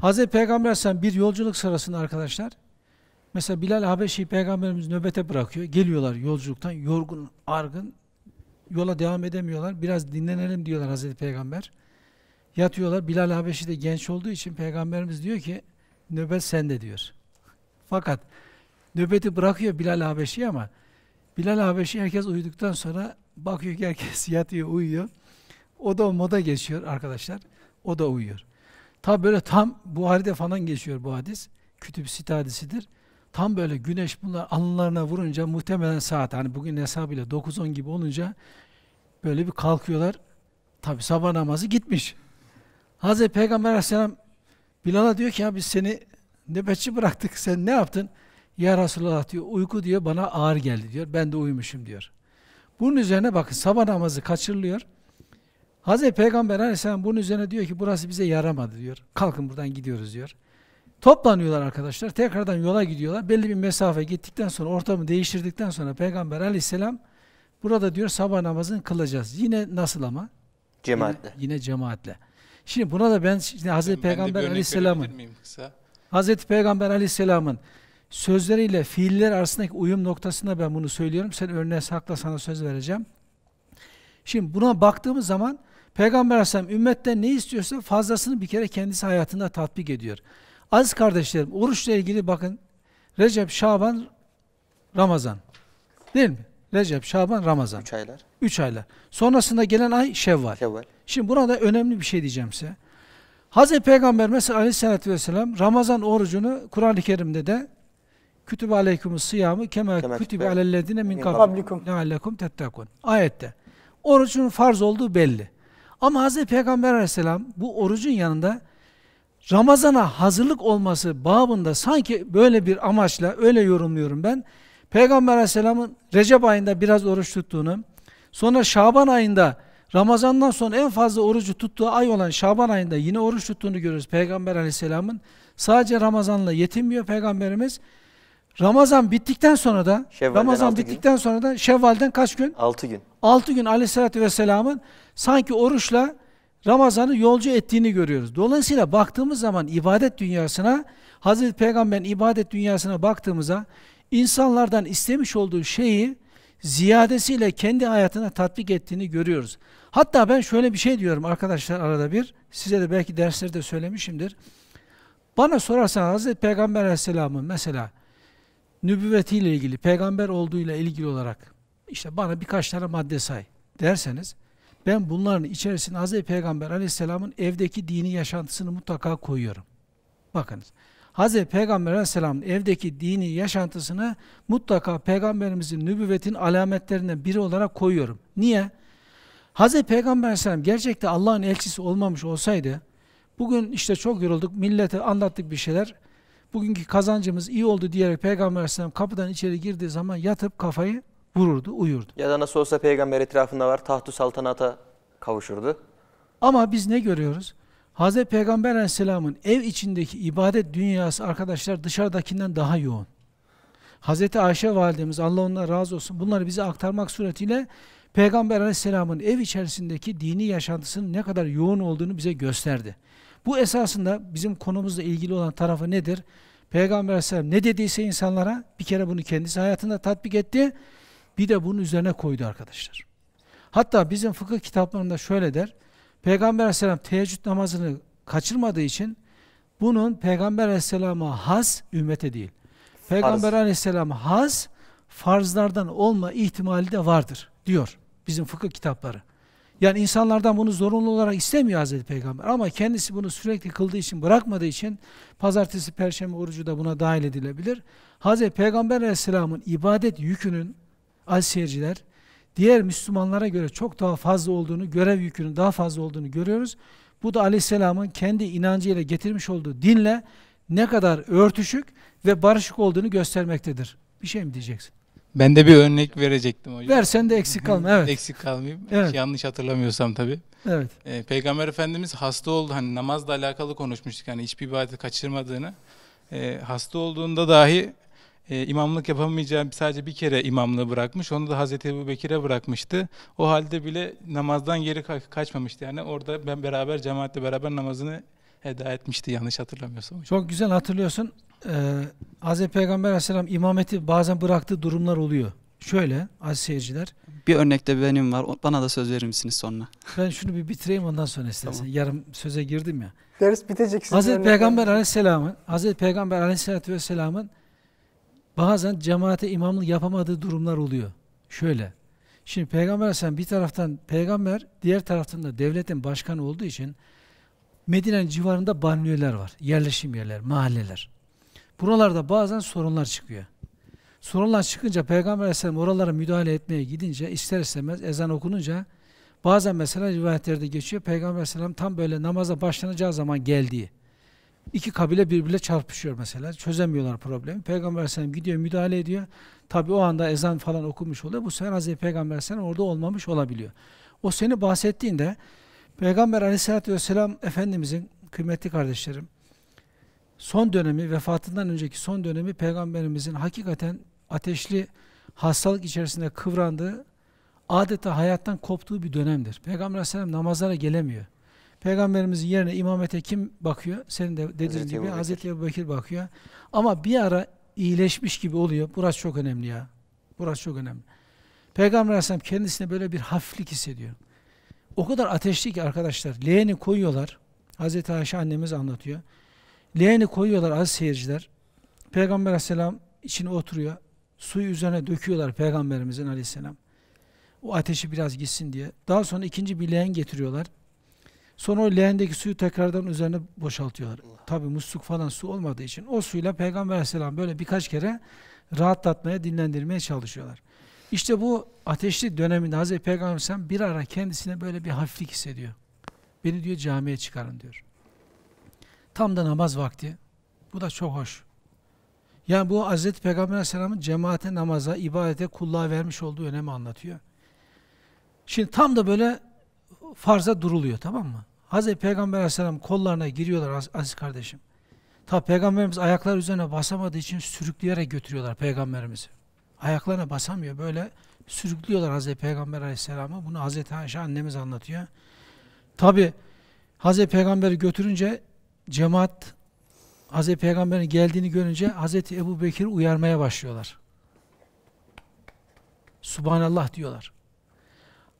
Hazreti Peygamber sen bir yolculuk sırasında arkadaşlar Mesela Bilal Habeşi peygamberimiz nöbete bırakıyor. Geliyorlar yolculuktan yorgun, argın. Yola devam edemiyorlar. Biraz dinlenelim diyorlar Hazreti Peygamber. Yatıyorlar. Bilal Habeşi de genç olduğu için peygamberimiz diyor ki nöbet sende diyor. Fakat nöbeti bırakıyor Bilal Habeşi ama Bilal Habeşi herkes uyuduktan sonra bakıyor ki herkes yatıyor, uyuyor. O da o moda geçiyor arkadaşlar. O da uyuyor. Tabi böyle tam Buhari'de falan geçiyor bu hadis. Kütüb-i Sit hadisidir. Tam böyle güneş bunlar alınlarına vurunca muhtemelen saat hani bugün hesabıyla 9-10 gibi olunca böyle bir kalkıyorlar. Tabi sabah namazı gitmiş. Hazreti Peygamber Aleyhisselam Bilal'a diyor ki ya biz seni nöbetçi bıraktık sen ne yaptın? Ya Resulallah diyor uyku diyor bana ağır geldi diyor. Ben de uyumuşum diyor. Bunun üzerine bakın sabah namazı kaçırılıyor. Hazreti Peygamber Aleyhisselam bunun üzerine diyor ki burası bize yaramadı diyor. Kalkın buradan gidiyoruz diyor. Toplanıyorlar arkadaşlar. Tekrardan yola gidiyorlar. Belli bir mesafe gittikten sonra ortamı değiştirdikten sonra Peygamber aleyhisselam burada diyor sabah namazını kılacağız. Yine nasıl ama? Cemaatle. Yine, yine cemaatle. Şimdi buna da ben şimdi Hazreti Peygamber aleyhisselamın Hazreti Peygamber aleyhisselamın sözleriyle fiiller arasındaki uyum noktasında ben bunu söylüyorum. Sen örneğe sakla sana söz vereceğim. Şimdi buna baktığımız zaman Peygamber Aleyhisselam ümmetten ne istiyorsa fazlasını bir kere kendisi hayatında tatbik ediyor. Aziz kardeşlerim, oruçla ilgili bakın Recep, Şaban, Ramazan. Değil mi? Recep, Şaban, Ramazan. Üç aylar. Üç aylar. Sonrasında gelen ay Şevval. Şevval. Şimdi buna da önemli bir şey diyeceğim size. Hazreti Peygamber mesela aleyhissalatü vesselam Ramazan orucunu Kur'an-ı Kerim'de de Kütübe aleykümü sıyamı kema kütübe alellezine min kablikum leallekum tettekun. Ayette. Orucun farz olduğu belli. Ama Hazreti Peygamber aleyhisselam bu orucun yanında Ramazana hazırlık olması babında sanki böyle bir amaçla öyle yorumluyorum ben. Peygamber Aleyhisselam'ın Recep ayında biraz oruç tuttuğunu, sonra Şaban ayında Ramazan'dan sonra en fazla orucu tuttuğu ay olan Şaban ayında yine oruç tuttuğunu görürüz Peygamber Aleyhisselam'ın. Sadece Ramazan'la yetinmiyor Peygamberimiz. Ramazan bittikten sonra da Şevval'den Ramazan bittikten gün. sonra da Şevval'den kaç gün? 6 gün. 6 gün Aleyhisselatü Vesselam'ın sanki oruçla Ramazan'ı yolcu ettiğini görüyoruz. Dolayısıyla baktığımız zaman ibadet dünyasına, Hazreti Peygamber'in ibadet dünyasına baktığımızda insanlardan istemiş olduğu şeyi ziyadesiyle kendi hayatına tatbik ettiğini görüyoruz. Hatta ben şöyle bir şey diyorum arkadaşlar arada bir, size de belki derslerde söylemişimdir. Bana sorarsan Hazreti Peygamber Aleyhisselam'ın mesela nübüvvetiyle ilgili, peygamber olduğuyla ilgili olarak işte bana birkaç tane madde say derseniz ben bunların içerisine Hz. Peygamber aleyhisselamın evdeki dini yaşantısını mutlaka koyuyorum. Bakınız. Hz. Peygamber aleyhisselamın evdeki dini yaşantısını mutlaka Peygamberimizin nübüvvetin alametlerinden biri olarak koyuyorum. Niye? Hz. Peygamber aleyhisselam gerçekten Allah'ın elçisi olmamış olsaydı, bugün işte çok yorulduk, millete anlattık bir şeyler, bugünkü kazancımız iyi oldu diyerek Peygamber aleyhisselam kapıdan içeri girdiği zaman yatıp kafayı vururdu, uyurdu. Ya da nasıl olsa peygamber etrafında var, tahtu saltanata kavuşurdu. Ama biz ne görüyoruz? Hz. Peygamber aleyhisselamın ev içindeki ibadet dünyası arkadaşlar dışarıdakinden daha yoğun. Hz. Ayşe validemiz, Allah ondan razı olsun, bunları bize aktarmak suretiyle Peygamber aleyhisselamın ev içerisindeki dini yaşantısının ne kadar yoğun olduğunu bize gösterdi. Bu esasında bizim konumuzla ilgili olan tarafı nedir? Peygamber aleyhisselam ne dediyse insanlara bir kere bunu kendisi hayatında tatbik etti bir de bunun üzerine koydu arkadaşlar. Hatta bizim fıkıh kitaplarında şöyle der. Peygamber aleyhisselam teheccüd namazını kaçırmadığı için bunun Peygamber aleyhisselama has ümmete değil. Peygamber aleyhisselama has farzlardan olma ihtimali de vardır diyor bizim fıkıh kitapları. Yani insanlardan bunu zorunlu olarak istemiyor Hazreti Peygamber ama kendisi bunu sürekli kıldığı için bırakmadığı için pazartesi, perşembe orucu da buna dahil edilebilir. Hazreti Peygamber Aleyhisselam'ın ibadet yükünün Asiyeciler diğer Müslümanlara göre çok daha fazla olduğunu, görev yükünün daha fazla olduğunu görüyoruz. Bu da Aleyhisselam'ın kendi inancıyla getirmiş olduğu dinle ne kadar örtüşük ve barışık olduğunu göstermektedir. Bir şey mi diyeceksin? Ben de bir örnek verecektim hocam. Versen de eksik kalma. Evet. eksik kalmayayım. Evet. Yanlış hatırlamıyorsam tabii. Evet. Ee, Peygamber Efendimiz hasta oldu. Hani namazla alakalı konuşmuştuk. Hani hiçbir ibadeti kaçırmadığını. Ee, hasta olduğunda dahi e, imamlık yapamayacağı sadece bir kere imamlığı bırakmış. Onu da Hazreti Ebu Bekir'e bırakmıştı. O halde bile namazdan geri kaçmamıştı. Yani orada ben beraber cemaatle beraber namazını eda etmişti yanlış hatırlamıyorsam. Çok güzel hatırlıyorsun. Ee, Hazreti Peygamber Aleyhisselam imameti bazen bıraktığı durumlar oluyor. Şöyle aziz seyirciler. Bir örnek de benim var. Bana da söz verir misiniz sonra? Ben şunu bir bitireyim ondan sonra istersen. Tamam. Yarım söze girdim ya. Ders bitecek. Hz. Peygamber Aleyhisselam'ın Hz. Peygamber Aleyhisselatü Vesselam'ın bazen cemaate imamlık yapamadığı durumlar oluyor. Şöyle, şimdi Peygamber sen bir taraftan peygamber, diğer taraftan da devletin başkanı olduğu için Medine'nin civarında banliyöler var, yerleşim yerler, mahalleler. Buralarda bazen sorunlar çıkıyor. Sorunlar çıkınca Peygamber Aleyhisselam oralara müdahale etmeye gidince ister istemez ezan okununca bazen mesela rivayetlerde geçiyor Peygamber Aleyhisselam tam böyle namaza başlanacağı zaman geldiği İki kabile birbirle çarpışıyor mesela. Çözemiyorlar problemi. Peygamber Aleyhisselam gidiyor müdahale ediyor. Tabi o anda ezan falan okumuş oluyor. Bu sefer Hazreti Peygamber Aleyhisselam orada olmamış olabiliyor. O seni bahsettiğinde Peygamber Aleyhisselatü Vesselam Efendimizin kıymetli kardeşlerim son dönemi vefatından önceki son dönemi Peygamberimizin hakikaten ateşli hastalık içerisinde kıvrandığı adeta hayattan koptuğu bir dönemdir. Peygamber Aleyhisselam namazlara gelemiyor. Peygamberimizin yerine imamete kim bakıyor? Senin de dediğin gibi Ebu Hazreti Ebu Bekir bakıyor. Ama bir ara iyileşmiş gibi oluyor. Burası çok önemli ya. Burası çok önemli. Peygamber Aleyhisselam kendisine böyle bir hafiflik hissediyor. O kadar ateşli ki arkadaşlar. Leğeni koyuyorlar. Hazreti Ayşe annemiz anlatıyor. Leğeni koyuyorlar az seyirciler. Peygamber Aleyhisselam içine oturuyor. Suyu üzerine döküyorlar Peygamberimizin Aleyhisselam. O ateşi biraz gitsin diye. Daha sonra ikinci bir leğen getiriyorlar. Sonra o leğendeki suyu tekrardan üzerine boşaltıyorlar. Tabi musluk falan su olmadığı için o suyla Peygamber Aleyhisselam böyle birkaç kere rahatlatmaya, dinlendirmeye çalışıyorlar. İşte bu ateşli döneminde Hazreti Peygamber Aleyhisselam bir ara kendisine böyle bir hafiflik hissediyor. Beni diyor camiye çıkarın diyor. Tam da namaz vakti. Bu da çok hoş. Yani bu Hz. Peygamber Aleyhisselam'ın cemaate, namaza, ibadete, kulluğa vermiş olduğu önemi anlatıyor. Şimdi tam da böyle farza duruluyor tamam mı? Hazreti Peygamber aleyhisselam kollarına giriyorlar aziz kardeşim. Ta Peygamberimiz ayaklar üzerine basamadığı için sürükleyerek götürüyorlar Peygamberimizi. Ayaklarına basamıyor böyle sürüklüyorlar Hazreti Peygamber aleyhisselamı. Bunu Hazreti Ayşe annemiz anlatıyor. Tabi Hazreti Peygamber'i götürünce cemaat Hazreti Peygamber'in geldiğini görünce Hazreti Ebu Bekir uyarmaya başlıyorlar. Subhanallah diyorlar.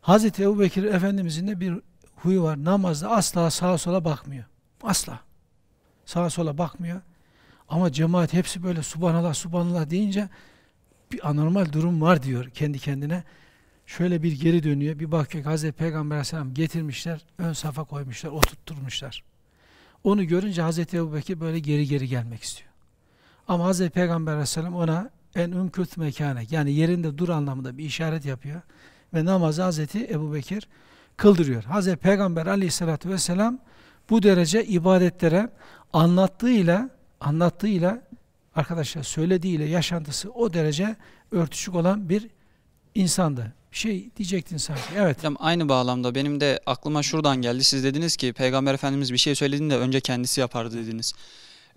Hazreti Ebu Bekir Efendimizin de bir huyu var. Namazda asla sağa sola bakmıyor. Asla. Sağa sola bakmıyor. Ama cemaat hepsi böyle subhanallah subhanallah deyince bir anormal durum var diyor kendi kendine. Şöyle bir geri dönüyor. Bir bakıyor ki Hazreti Peygamber Aleyhisselam getirmişler, ön safa koymuşlar, oturtturmuşlar. Onu görünce Hazreti Ebu Bekir böyle geri geri gelmek istiyor. Ama Hazreti Peygamber Aleyhisselam ona en ümküt mekane yani yerinde dur anlamında bir işaret yapıyor ve namazı Hazreti Ebu Bekir kıldırıyor. Hazreti Peygamber aleyhissalatü vesselam bu derece ibadetlere anlattığıyla anlattığıyla arkadaşlar söylediğiyle yaşantısı o derece örtüşük olan bir insandı. Şey diyecektin sanki. Evet. Hocam aynı bağlamda benim de aklıma şuradan geldi. Siz dediniz ki Peygamber Efendimiz bir şey söylediğinde önce kendisi yapardı dediniz.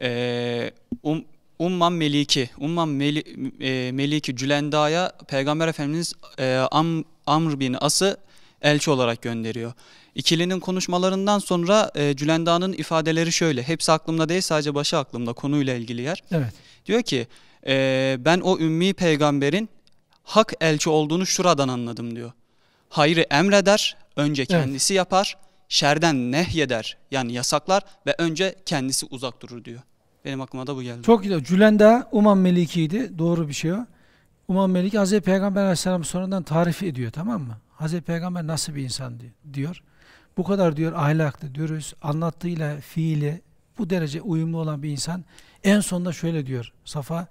Ee, um, Umman Meliki, Umman Meli, e, Meliki Cülenda'ya Peygamber Efendimiz e, Am Amr bin As'ı elçi olarak gönderiyor. İkilinin konuşmalarından sonra e, Cülenda'nın ifadeleri şöyle. Hepsi aklımda değil sadece başı aklımda konuyla ilgili yer. Evet. Diyor ki e, ben o ümmi peygamberin hak elçi olduğunu şuradan anladım diyor. Hayrı emreder, önce kendisi evet. yapar, şerden nehyeder yani yasaklar ve önce kendisi uzak durur diyor. Benim aklıma da bu geldi. Çok güzel. Cülenda Uman Meliki'ydi. Doğru bir şey o. Umam melik Hazreti Peygamber Aleyhisselam sonradan tarif ediyor tamam mı? Hazreti Peygamber nasıl bir insan diyor. Bu kadar diyor ahlaklı, dürüst, anlattığıyla fiili bu derece uyumlu olan bir insan en sonunda şöyle diyor Safa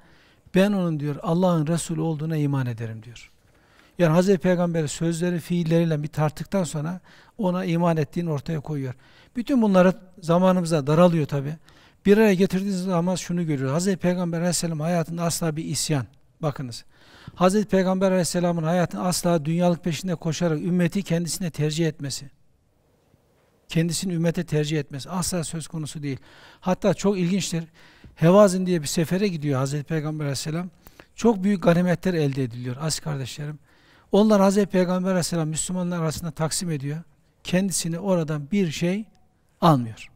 ben onun diyor Allah'ın Resulü olduğuna iman ederim diyor. Yani Hazreti Peygamber'i sözleri, fiilleriyle bir tarttıktan sonra ona iman ettiğini ortaya koyuyor. Bütün bunları zamanımıza daralıyor tabi. Bir araya getirdiğiniz zaman şunu görüyor. Hazreti Peygamber Aleyhisselam hayatında asla bir isyan, Bakınız. Hz. Peygamber Aleyhisselam'ın hayatını asla dünyalık peşinde koşarak ümmeti kendisine tercih etmesi. Kendisini ümmete tercih etmesi asla söz konusu değil. Hatta çok ilginçtir. Hevazin diye bir sefere gidiyor Hz. Peygamber Aleyhisselam. Çok büyük ganimetler elde ediliyor aziz kardeşlerim. Onlar Hz. Peygamber Aleyhisselam Müslümanlar arasında taksim ediyor. Kendisini oradan bir şey almıyor.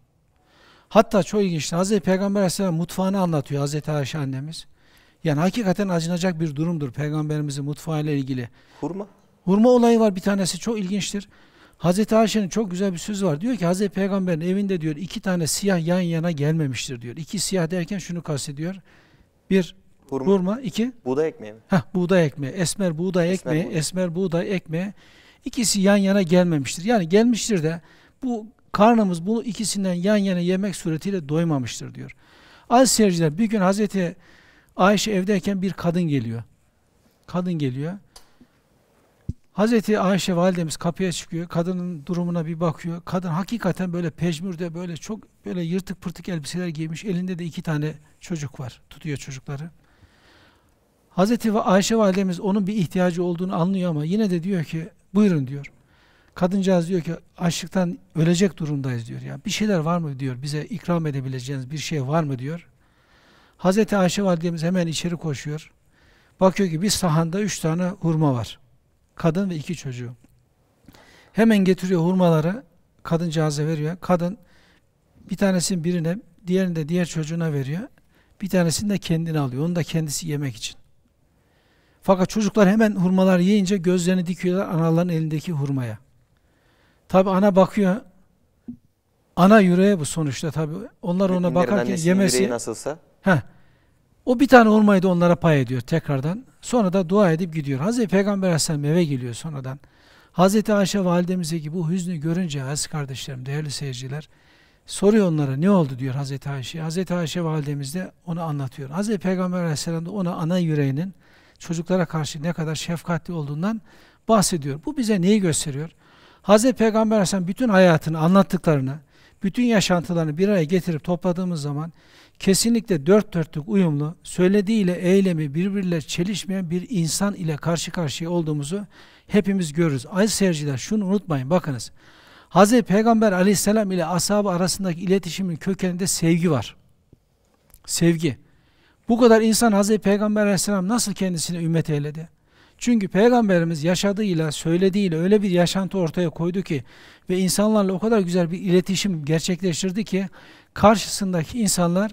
Hatta çok ilginçtir. Hz. Peygamber Aleyhisselam mutfağını anlatıyor Hz. Ayşe annemiz. Yani hakikaten acınacak bir durumdur peygamberimizin mutfağıyla ilgili. Hurma? Hurma olayı var bir tanesi çok ilginçtir. Hazreti Ayşe'nin çok güzel bir sözü var. Diyor ki Hazreti Peygamber'in evinde diyor iki tane siyah yan yana gelmemiştir diyor. İki siyah derken şunu kastediyor. Bir hurma, hurma iki buğday ekmeği mi? Heh, buğday ekmeği. Esmer buğday esmer ekmeği, buğday. esmer buğday ekmeği. İkisi yan yana gelmemiştir. Yani gelmiştir de bu karnımız bunu ikisinden yan yana yemek suretiyle doymamıştır diyor. Az seyirciler bir gün Hazreti Ayşe evdeyken bir kadın geliyor. Kadın geliyor. Hazreti Ayşe validemiz kapıya çıkıyor. Kadının durumuna bir bakıyor. Kadın hakikaten böyle pejmürde böyle çok böyle yırtık pırtık elbiseler giymiş. Elinde de iki tane çocuk var. Tutuyor çocukları. Hazreti Ayşe validemiz onun bir ihtiyacı olduğunu anlıyor ama yine de diyor ki buyurun diyor. Kadıncağız diyor ki açlıktan ölecek durumdayız diyor. Ya bir şeyler var mı diyor. Bize ikram edebileceğiniz bir şey var mı diyor. Hazreti Ayşe validemiz hemen içeri koşuyor. Bakıyor ki bir sahanda üç tane hurma var. Kadın ve iki çocuğu. Hemen getiriyor hurmaları. kadın Kadıncağıza veriyor. Kadın bir tanesini birine, diğerini de diğer çocuğuna veriyor. Bir tanesini de kendine alıyor. Onu da kendisi yemek için. Fakat çocuklar hemen hurmalar yiyince gözlerini dikiyorlar anaların elindeki hurmaya. Tabi ana bakıyor. Ana yüreğe bu sonuçta tabi. Onlar ona Nereden bakarken yemesi... nasılsa? Heh. O bir tane hurmayı da onlara pay ediyor tekrardan. Sonra da dua edip gidiyor. Hazreti Peygamber Aleyhisselam eve geliyor sonradan. Hazreti Ayşe validemize ki bu hüznü görünce aziz kardeşlerim, değerli seyirciler soruyor onlara ne oldu diyor Hazreti Ayşe. Hazreti Ayşe validemiz de onu anlatıyor. Hazreti Peygamber Aleyhisselam da ona ana yüreğinin çocuklara karşı ne kadar şefkatli olduğundan bahsediyor. Bu bize neyi gösteriyor? Hazreti Peygamber Aleyhisselam bütün hayatını, anlattıklarını, bütün yaşantılarını bir araya getirip topladığımız zaman kesinlikle dört dörtlük uyumlu, söylediğiyle eylemi birbirler çelişmeyen bir insan ile karşı karşıya olduğumuzu hepimiz görürüz. Aziz seyirciler şunu unutmayın bakınız. Hz. Peygamber aleyhisselam ile ashabı arasındaki iletişimin kökeninde sevgi var. Sevgi. Bu kadar insan Hz. Peygamber aleyhisselam nasıl kendisini ümmet eyledi? Çünkü Peygamberimiz yaşadığıyla, söylediğiyle öyle bir yaşantı ortaya koydu ki ve insanlarla o kadar güzel bir iletişim gerçekleştirdi ki karşısındaki insanlar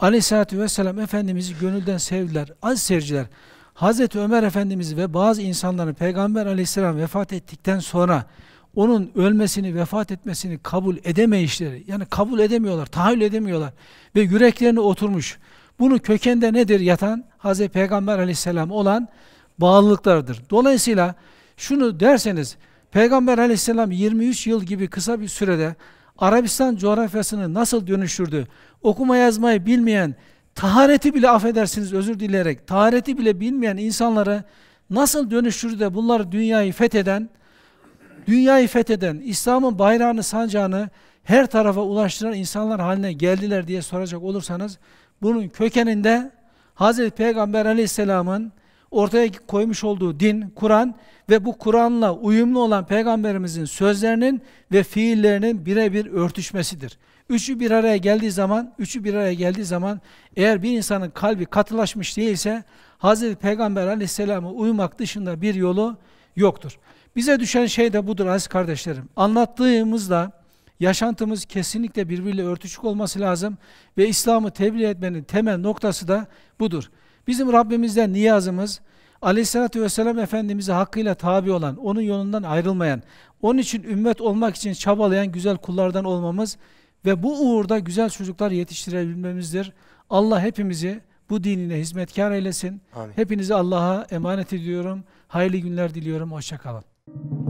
Aleyhisselatü Vesselam Efendimiz'i gönülden sevdiler. Az seyirciler, Hazreti Ömer Efendimiz ve bazı insanların Peygamber Aleyhisselam vefat ettikten sonra onun ölmesini, vefat etmesini kabul edemeyişleri, yani kabul edemiyorlar, tahayyül edemiyorlar ve yüreklerine oturmuş. Bunu kökende nedir yatan? Hazreti Peygamber Aleyhisselam olan bağlılıklardır. Dolayısıyla şunu derseniz Peygamber aleyhisselam 23 yıl gibi kısa bir sürede Arabistan coğrafyasını nasıl dönüştürdü? Okuma yazmayı bilmeyen, tahareti bile affedersiniz özür dileyerek, tahareti bile bilmeyen insanları nasıl dönüştürdü de bunlar dünyayı fetheden, dünyayı fetheden, İslam'ın bayrağını, sancağını her tarafa ulaştıran insanlar haline geldiler diye soracak olursanız, bunun kökeninde Hz. Peygamber aleyhisselamın ortaya koymuş olduğu din, Kur'an ve bu Kur'an'la uyumlu olan Peygamberimizin sözlerinin ve fiillerinin birebir örtüşmesidir. Üçü bir araya geldiği zaman, üçü bir araya geldiği zaman eğer bir insanın kalbi katılaşmış değilse Hz. Peygamber aleyhisselama uymak dışında bir yolu yoktur. Bize düşen şey de budur aziz kardeşlerim. Anlattığımızda yaşantımız kesinlikle birbiriyle örtüşük olması lazım ve İslam'ı tebliğ etmenin temel noktası da budur. Bizim Rabbimizden niyazımız Aleyhisselatü Vesselam Efendimiz'e hakkıyla tabi olan, onun yolundan ayrılmayan, onun için ümmet olmak için çabalayan güzel kullardan olmamız ve bu uğurda güzel çocuklar yetiştirebilmemizdir. Allah hepimizi bu dinine hizmetkar eylesin. Amin. Hepinizi Allah'a emanet ediyorum. Hayırlı günler diliyorum. Hoşça Hoşçakalın.